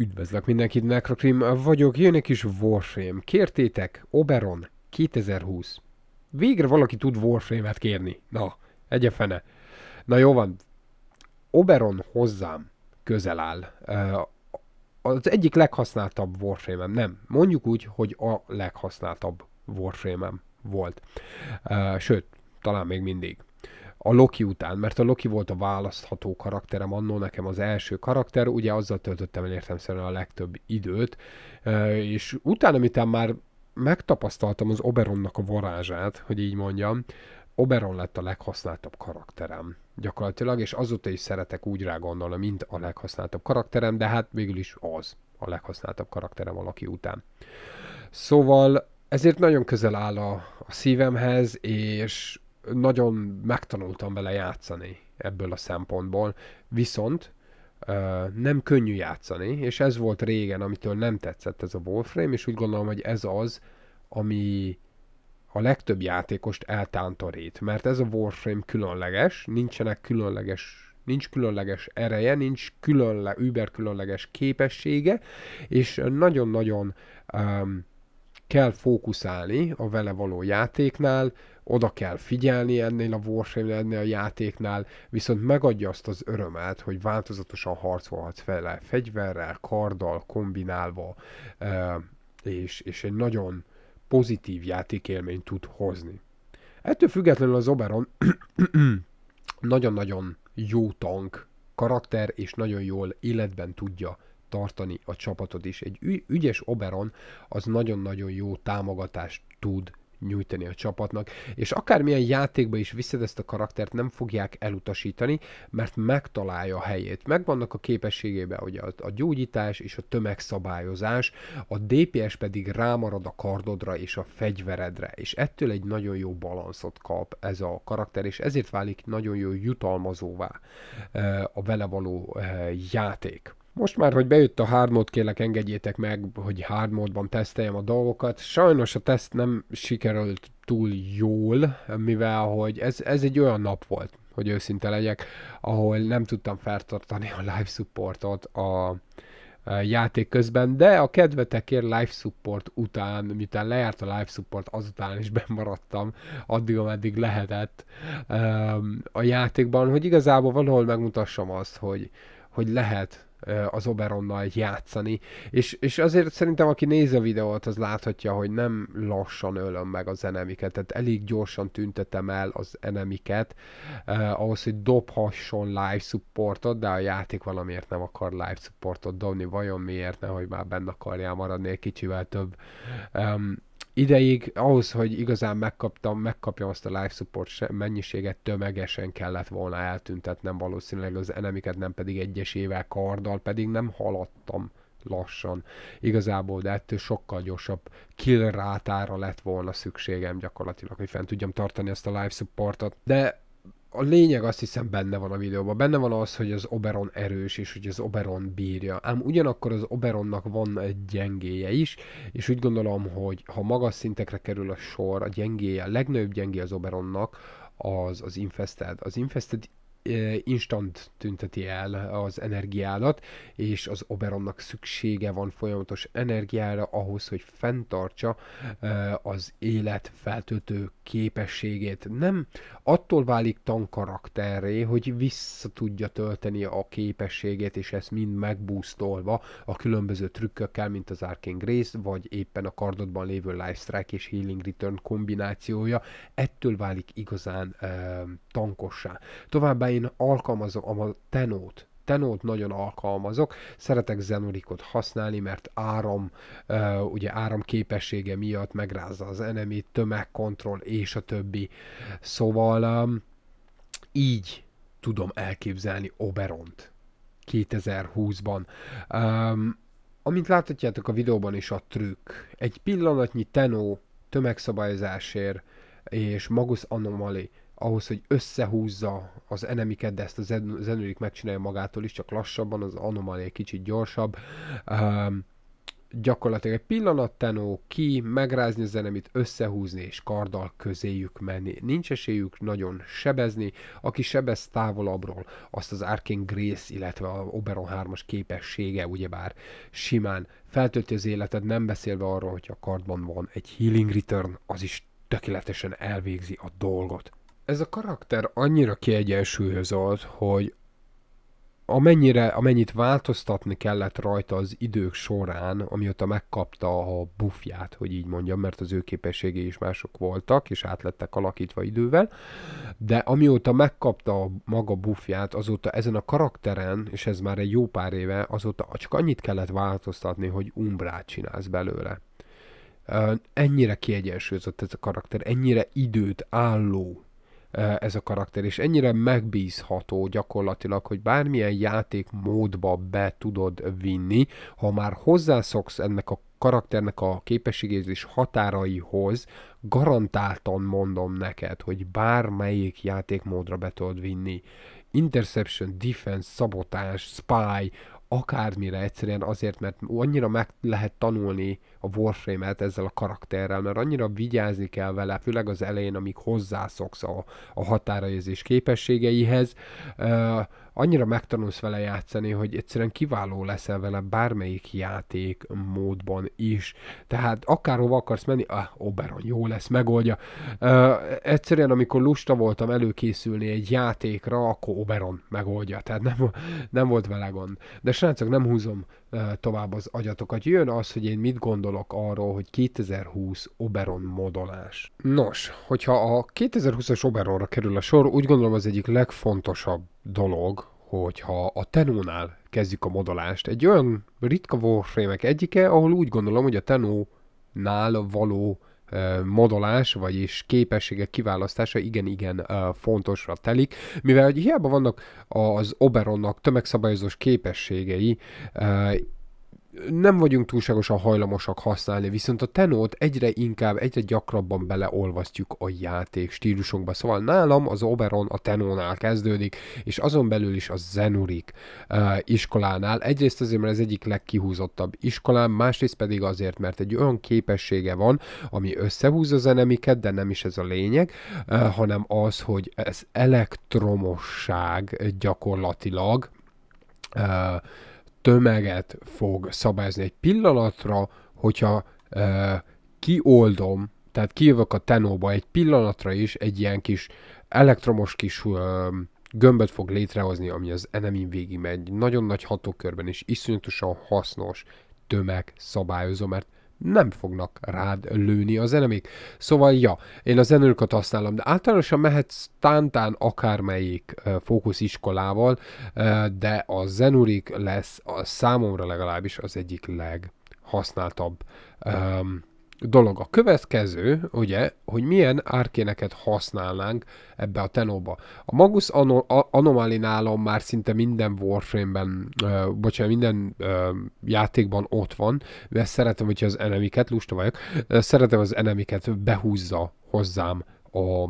Üdvözlök mindenkit, Necrokrim vagyok, jön egy kis Warframe. Kértétek, Oberon 2020. Végre valaki tud Warframe-et kérni. Na, egye fene. Na jó van, Oberon hozzám közel áll. Az egyik leghasználtabb warframe -em. nem, mondjuk úgy, hogy a leghasználtabb warframe volt. Sőt, talán még mindig a Loki után, mert a Loki volt a választható karakterem, annó nekem az első karakter, ugye azzal töltöttem el értemszerűen a legtöbb időt, és utána, miután már megtapasztaltam az Oberonnak a varázsát, hogy így mondjam, Oberon lett a leghasználtabb karakterem gyakorlatilag, és azóta is szeretek úgy rá gondolni, mint a leghasználtabb karakterem, de hát végül is az a leghasználtabb karakterem a Loki után. Szóval ezért nagyon közel áll a, a szívemhez, és nagyon megtanultam vele játszani ebből a szempontból, viszont nem könnyű játszani, és ez volt régen, amitől nem tetszett ez a Warframe, és úgy gondolom, hogy ez az, ami a legtöbb játékost eltántorít, mert ez a Warframe különleges, nincsenek különleges, nincs különleges ereje, nincs különle, über különleges képessége, és nagyon-nagyon um, kell fókuszálni a vele való játéknál, oda kell figyelni ennél a warframe ennél a játéknál, viszont megadja azt az örömet, hogy változatosan harcolhatsz vele fegyverrel, karddal, kombinálva, és, és egy nagyon pozitív játékélményt tud hozni. Ettől függetlenül az Oberon nagyon-nagyon jó tank karakter, és nagyon jól életben tudja tartani a csapatod is. Egy ügyes Oberon az nagyon-nagyon jó támogatást tud nyújtani a csapatnak, és akármilyen játékba is viszed ezt a karaktert, nem fogják elutasítani, mert megtalálja a helyét. Megvannak a képességébe, hogy a, a gyógyítás és a tömegszabályozás, a DPS pedig rámarad a kardodra és a fegyveredre, és ettől egy nagyon jó balanszot kap ez a karakter, és ezért válik nagyon jó jutalmazóvá a vele való játék. Most már, hogy bejött a hard mode, kérlek engedjétek meg, hogy hard módban teszteljem a dolgokat. Sajnos a teszt nem sikerült túl jól, mivel hogy ez, ez egy olyan nap volt, hogy őszinte legyek, ahol nem tudtam feltartani a live supportot a, játék közben, de a kedvetekért live support után, miután lejárt a live support, azután is bemaradtam, addig, ameddig lehetett um, a játékban, hogy igazából valahol megmutassam azt, hogy, hogy lehet az Oberonnal játszani, és, és azért szerintem aki nézi a videót, az láthatja, hogy nem lassan ölöm meg az enemiket, tehát elég gyorsan tüntetem el az enemiket, eh, ahhoz, hogy dobhasson live supportot, de a játék valamiért nem akar live supportot dobni, vajon miért, nehogy már benne akarjál maradni egy kicsivel több um, ideig ahhoz, hogy igazán megkaptam, megkapjam azt a life support mennyiséget tömegesen kellett volna eltüntetnem valószínűleg az enemiket, nem pedig egyesével karddal, pedig nem haladtam lassan. Igazából, de ettől sokkal gyorsabb kill rátára lett volna szükségem gyakorlatilag, hogy fent tudjam tartani ezt a live supportot. De a lényeg azt hiszem benne van a videóban. Benne van az, hogy az Oberon erős, és hogy az Oberon bírja. Ám ugyanakkor az Oberonnak van egy gyengéje is, és úgy gondolom, hogy ha magas szintekre kerül a sor, a gyengéje, a legnagyobb gyengéje az Oberonnak, az az Infested. Az Infested instant tünteti el az energiádat, és az Oberonnak szüksége van folyamatos energiára ahhoz, hogy fenntartsa az élet feltöltő képességét. Nem attól válik tankarakterré, hogy vissza tudja tölteni a képességét, és ezt mind megbúsztolva a különböző trükkökkel, mint az Arcane Grace, vagy éppen a kardodban lévő Life Strike és Healing Return kombinációja, ettől válik igazán tankossá. Továbbá én alkalmazom a tenót, Tenót nagyon alkalmazok, szeretek zenurikot használni, mert áram, ugye áram képessége miatt megrázza az enemit, tömegkontroll és a többi. Szóval így tudom elképzelni Oberont 2020-ban. Amint láthatjátok a videóban is a trükk, egy pillanatnyi Tenó tömegszabályozásért és Magus anomali ahhoz, hogy összehúzza az enemiket, de ezt a zenőik megcsinálja magától is, csak lassabban, az anomália egy kicsit gyorsabb. Um, gyakorlatilag egy pillanat tenó, ki, megrázni az enemit, összehúzni és karddal közéjük menni. Nincs esélyük nagyon sebezni, aki sebez távolabbról, azt az Arcane Grace, illetve a Oberon 3-as képessége ugyebár simán feltölti az életed, nem beszélve arról, hogy a kardban van egy Healing Return, az is tökéletesen elvégzi a dolgot ez a karakter annyira kiegyensúlyozott, hogy amennyire, amennyit változtatni kellett rajta az idők során, amióta megkapta a buffját, hogy így mondjam, mert az ő képességei is mások voltak, és átlettek alakítva idővel, de amióta megkapta a maga buffját, azóta ezen a karakteren, és ez már egy jó pár éve, azóta csak annyit kellett változtatni, hogy umbrát csinálsz belőle. Ennyire kiegyensúlyozott ez a karakter, ennyire időt álló ez a karakter, és ennyire megbízható gyakorlatilag, hogy bármilyen játék módba be tudod vinni, ha már hozzászoksz ennek a karakternek a képességézés határaihoz, garantáltan mondom neked, hogy bármelyik játékmódra be tudod vinni. Interception, defense, szabotás, spy, akármire egyszerűen azért, mert annyira meg lehet tanulni a Warframe-et ezzel a karakterrel, mert annyira vigyázni kell vele, főleg az elején, amíg hozzászoksz a, a határajelzés képességeihez, annyira megtanulsz vele játszani, hogy egyszerűen kiváló leszel vele bármelyik játék módban is. Tehát akárhova akarsz menni, ah, Oberon jó lesz, megoldja. Uh, egyszerűen, amikor lusta voltam előkészülni egy játékra, akkor Oberon megoldja. Tehát nem, nem volt vele gond. De srácok, nem húzom uh, tovább az agyatokat. Jön az, hogy én mit gondolok arról, hogy 2020 Oberon modolás. Nos, hogyha a 2020-as Oberonra kerül a sor, úgy gondolom az egyik legfontosabb dolog, hogyha a Tenónál kezdjük a modolást. Egy olyan ritka warframe egyike, ahol úgy gondolom, hogy a Tenónál való modolás, vagyis képessége kiválasztása igen-igen fontosra telik, mivel hogy hiába vannak az Oberonnak tömegszabályozós képességei, nem vagyunk túlságosan hajlamosak használni, viszont a tenót egyre inkább, egyre gyakrabban beleolvasztjuk a játék stílusunkba. Szóval nálam az Oberon a tenónál kezdődik, és azon belül is a Zenurik uh, iskolánál. Egyrészt azért, mert ez egyik legkihúzottabb iskolám, másrészt pedig azért, mert egy olyan képessége van, ami összehúzza zenemiket, de nem is ez a lényeg, uh, hanem az, hogy ez elektromosság gyakorlatilag, uh, tömeget fog szabályozni egy pillanatra, hogyha e, kioldom, tehát kijövök a tenóba egy pillanatra is, egy ilyen kis elektromos kis e, gömböt fog létrehozni, ami az enemin végig megy. Nagyon nagy hatókörben és is iszonyatosan hasznos tömeg szabályozó, mert nem fognak rád lőni az zenemék. Szóval, ja, én a zenőrkat használom, de általánosan mehetsz tántán akármelyik fókusziskolával, de a zenurik lesz a számomra legalábbis az egyik leghasználtabb um, dolog. A következő, ugye, hogy milyen árkéneket használnánk ebbe a tenóba. A Magus ano- nálam már szinte minden Warframe-ben, uh, bocsánat, minden uh, játékban ott van, mert szeretem, hogyha az enemiket, lusta vagyok, szeretem az enemiket behúzza hozzám a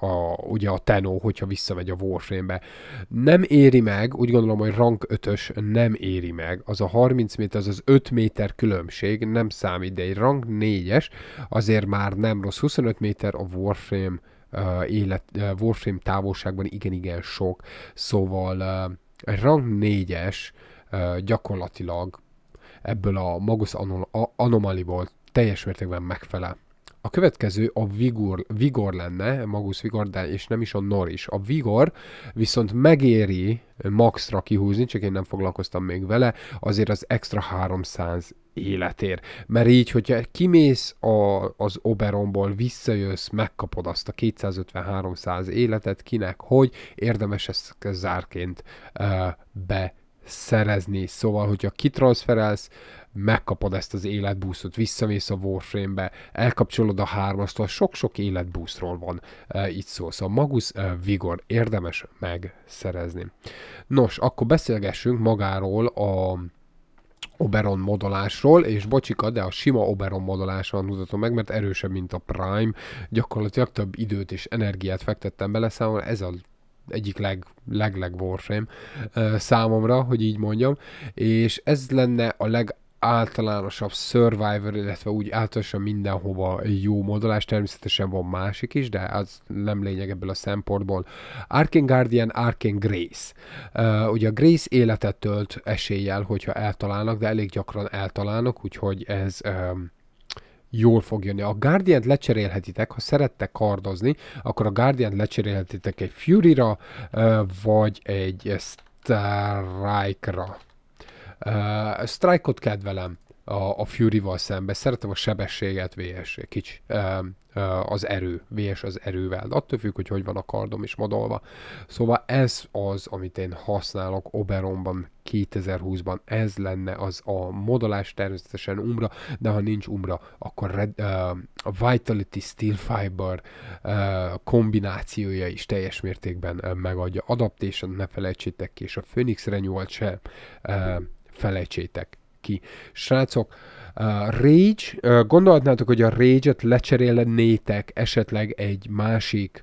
a, ugye a Tenó, hogyha visszamegy a Warframe-be. Nem éri meg, úgy gondolom, hogy rank 5-ös nem éri meg, az a 30 méter, az az 5 méter különbség nem számít, de egy rank 4-es azért már nem rossz. 25 méter a Warframe uh, élet, uh, Warframe távolságban igen-igen sok, szóval uh, egy rank 4-es uh, gyakorlatilag ebből a Magus anomaliból teljes mértékben megfelel. A következő a Vigor, Vigor lenne, Magus Vigor, de és nem is a Norris. A Vigor viszont megéri maxra kihúzni, csak én nem foglalkoztam még vele, azért az extra 300 életér. Mert így, hogyha kimész a, az Oberonból, visszajössz, megkapod azt a 250-300 életet, kinek, hogy érdemes ezt zárként uh, be szerezni. Szóval, hogyha kitranszferelsz, megkapod ezt az életbúszot, visszamész a Warframe-be, elkapcsolod a hármastól, sok-sok életbúszról van e, itt szó. Szóval Magus e, Vigor érdemes megszerezni. Nos, akkor beszélgessünk magáról a Oberon modolásról, és bocsika, de a sima Oberon modolásról mutatom meg, mert erősebb, mint a Prime, gyakorlatilag több időt és energiát fektettem bele, számomra ez a egyik leg, leg, leg Warframe számomra, hogy így mondjam, és ez lenne a leg általánosabb Survivor, illetve úgy általában mindenhova jó modolás, természetesen van másik is, de az nem lényeg ebből a szempontból. Arkane Guardian, Arkane Grace. Uh, ugye a Grace életet tölt eséllyel, hogyha eltalálnak, de elég gyakran eltalálnak, úgyhogy ez um, jól fog jönni. A Guardian-t lecserélhetitek, ha szerettek kardozni, akkor a Guardian-t lecserélhetitek egy Fury-ra, vagy egy Strike-ra. Uh, Strike-ot kedvelem a, a Fury-val szemben. Szeretem a sebességet, VS, kicsi, az erő, VS az erővel. De attól függ, hogy hogy van a kardom is modolva. Szóval ez az, amit én használok Oberonban 2020-ban. Ez lenne az a modolás, természetesen Umbra, de ha nincs Umbra, akkor Red, uh, a Vitality Steel Fiber uh, kombinációja is teljes mértékben uh, megadja. Adaptation ne felejtsétek ki, és a Phoenix Renewal se uh, felejtsétek ki. Srácok, uh, Rage, uh, gondolhatnátok, hogy a Rage-et lecserélnétek esetleg egy másik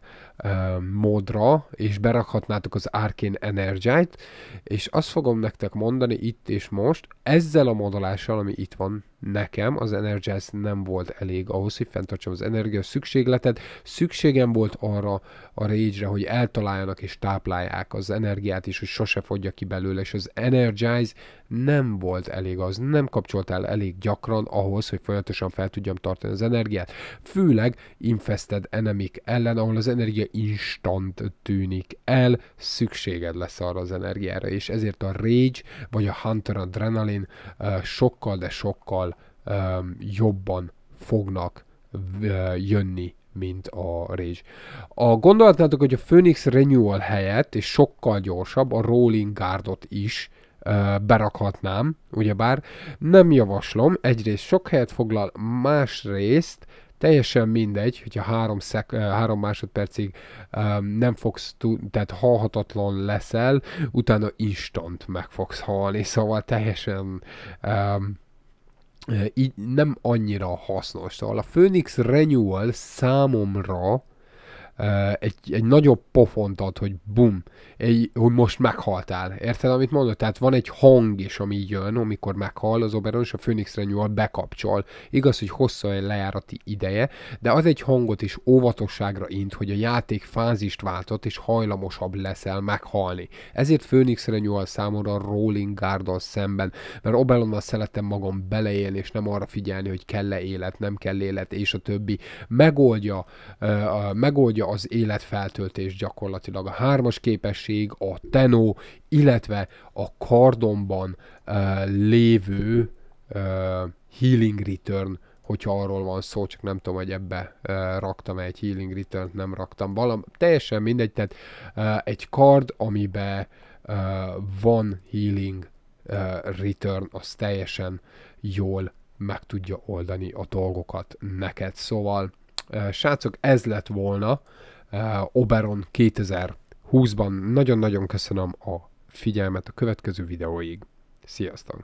módra, és berakhatnátok az Arcane Energy-t, és azt fogom nektek mondani itt és most, ezzel a modolással, ami itt van nekem, az energy nem volt elég ahhoz, hogy fenntartsam az energia szükségletet. Szükségem volt arra a rage hogy eltaláljanak és táplálják az energiát, és hogy sose fogja ki belőle, és az Energize nem volt elég az, nem kapcsoltál elég gyakran ahhoz, hogy folyamatosan fel tudjam tartani az energiát. Főleg infested enemik ellen, ahol az energia instant tűnik el, szükséged lesz arra az energiára, és ezért a Rage vagy a Hunter adrenalin sokkal, de sokkal jobban fognak jönni mint a Rage. A gondolatnátok, hogy a Phoenix Renewal helyett, és sokkal gyorsabb, a Rolling Guardot is uh, berakhatnám, ugyebár nem javaslom, egyrészt sok helyet foglal, másrészt teljesen mindegy, hogyha három, szek, három másodpercig nem fogsz, tehát halhatatlan leszel, utána instant meg fogsz halni, szóval teljesen um, így nem annyira hasznos. Szóval a Phoenix Renewal számomra egy, egy nagyobb pofont ad, hogy bum, egy, hogy most meghaltál. Érted, amit mondod? Tehát van egy hang is, ami jön, amikor meghal az Oberon, és a Phoenix Renewal bekapcsol. Igaz, hogy hosszú egy lejárati ideje, de az egy hangot is óvatosságra int, hogy a játék fázist váltott, és hajlamosabb leszel meghalni. Ezért Phoenix Renewal számomra Rolling Guardon szemben, mert Oberonnal szerettem magam beleélni, és nem arra figyelni, hogy kell-e élet, nem kell élet, és a többi. Megoldja, uh, megoldja az életfeltöltés gyakorlatilag. A hármas képesség, a tenó, illetve a kardonban uh, lévő uh, healing return hogyha arról van szó, csak nem tudom, hogy ebbe uh, raktam egy healing return nem raktam. Valam, teljesen mindegy, tehát uh, egy kard, amibe uh, van healing uh, return, az teljesen jól meg tudja oldani a dolgokat neked. Szóval Srácok, ez lett volna Oberon 2020-ban. Nagyon-nagyon köszönöm a figyelmet a következő videóig. Sziasztok!